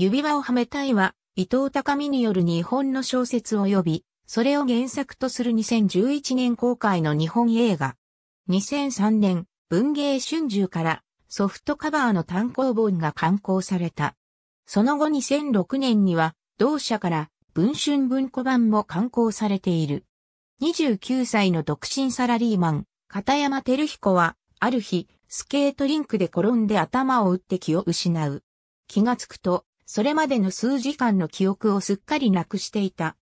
指輪をはめたいは、伊藤高美による日本の小説及び、それを原作とする2011年公開の日本映画。2003年、文芸春秋からソフトカバーの単行本が刊行された。その後2006年には、同社から文春文庫版も刊行されている。29歳の独身サラリーマン、片山照彦は、ある日、スケートリンクで転んで頭を打って気を失う。気がつくと、それまでの数時間の記憶をすっかりなくしていた。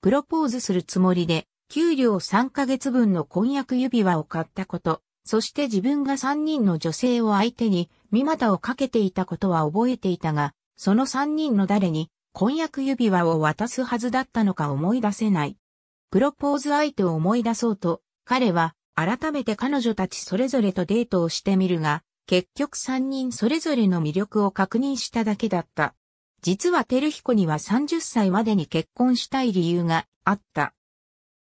プロポーズするつもりで、給料3ヶ月分の婚約指輪を買ったこと、そして自分が3人の女性を相手に、見股をかけていたことは覚えていたが、その3人の誰に、婚約指輪を渡すはずだったのか思い出せない。プロポーズ相手を思い出そうと、彼は改めて彼女たちそれぞれとデートをしてみるが、結局3人それぞれの魅力を確認しただけだった。実は照彦には30歳までに結婚したい理由があった。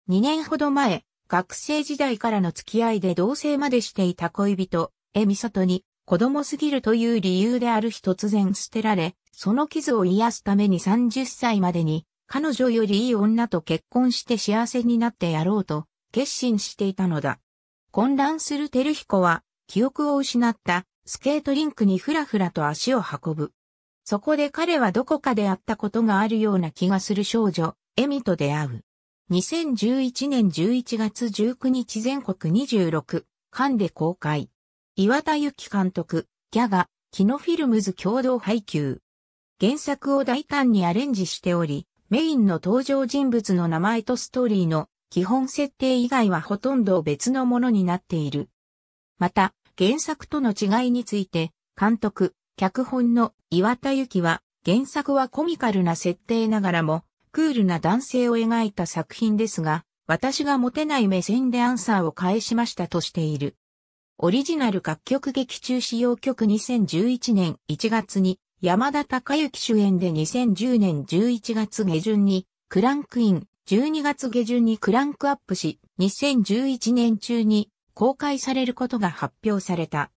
2年ほど前、学生時代からの付き合いで同棲までしていた恋人、エミソトに子供すぎるという理由である日突然捨てられ、その傷を癒すために30歳までに彼女よりいい女と結婚して幸せになってやろうと決心していたのだ。混乱する照彦は記憶を失ったスケートリンクにふらふらと足を運ぶ。そこで彼はどこかで会ったことがあるような気がする少女、エミと出会う。2011年11月19日全国26館で公開。岩田幸監督、ギャガ、キノフィルムズ共同配給。原作を大胆にアレンジしており、メインの登場人物の名前とストーリーの基本設定以外はほとんど別のものになっている。また、原作との違いについて、監督、脚本の岩田幸は、原作はコミカルな設定ながらも、クールな男性を描いた作品ですが、私が持てない目線でアンサーを返しましたとしている。オリジナル楽曲劇中使用曲2011年1月に山田孝之主演で2010年11月下旬にクランクイン、12月下旬にクランクアップし、2011年中に公開されることが発表された。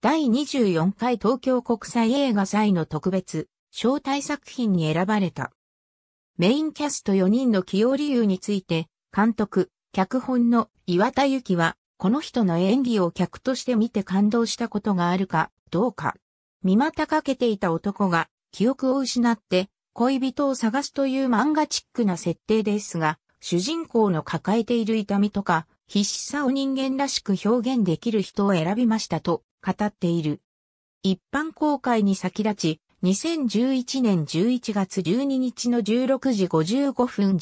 第24回東京国際映画祭の特別招待作品に選ばれた。メインキャスト4人の起用理由について、監督、脚本の岩田幸は、この人の演技を客として見て感動したことがあるかどうか。見たかけていた男が記憶を失って恋人を探すという漫画チックな設定ですが、主人公の抱えている痛みとか必死さを人間らしく表現できる人を選びましたと語っている。一般公開に先立ち、2011年11月12日の16時55分17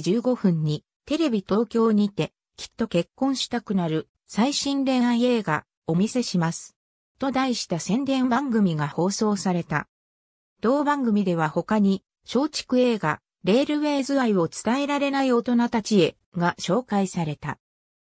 時15分に、テレビ東京にて、きっと結婚したくなる最新恋愛映画、お見せします。と題した宣伝番組が放送された。同番組では他に、松竹映画、レールウェイズ愛を伝えられない大人たちへが紹介された。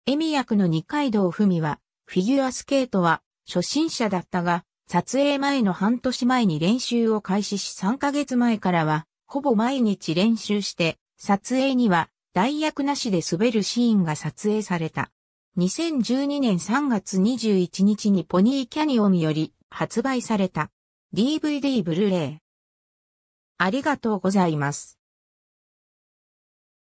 エミ役の二階堂ふみは、フィギュアスケートは初心者だったが、撮影前の半年前に練習を開始し3ヶ月前からは、ほぼ毎日練習して、撮影には代役なしで滑るシーンが撮影された。2012年3月21日にポニーキャニオンより発売された DVD ブルーレイ。ありがとうございます。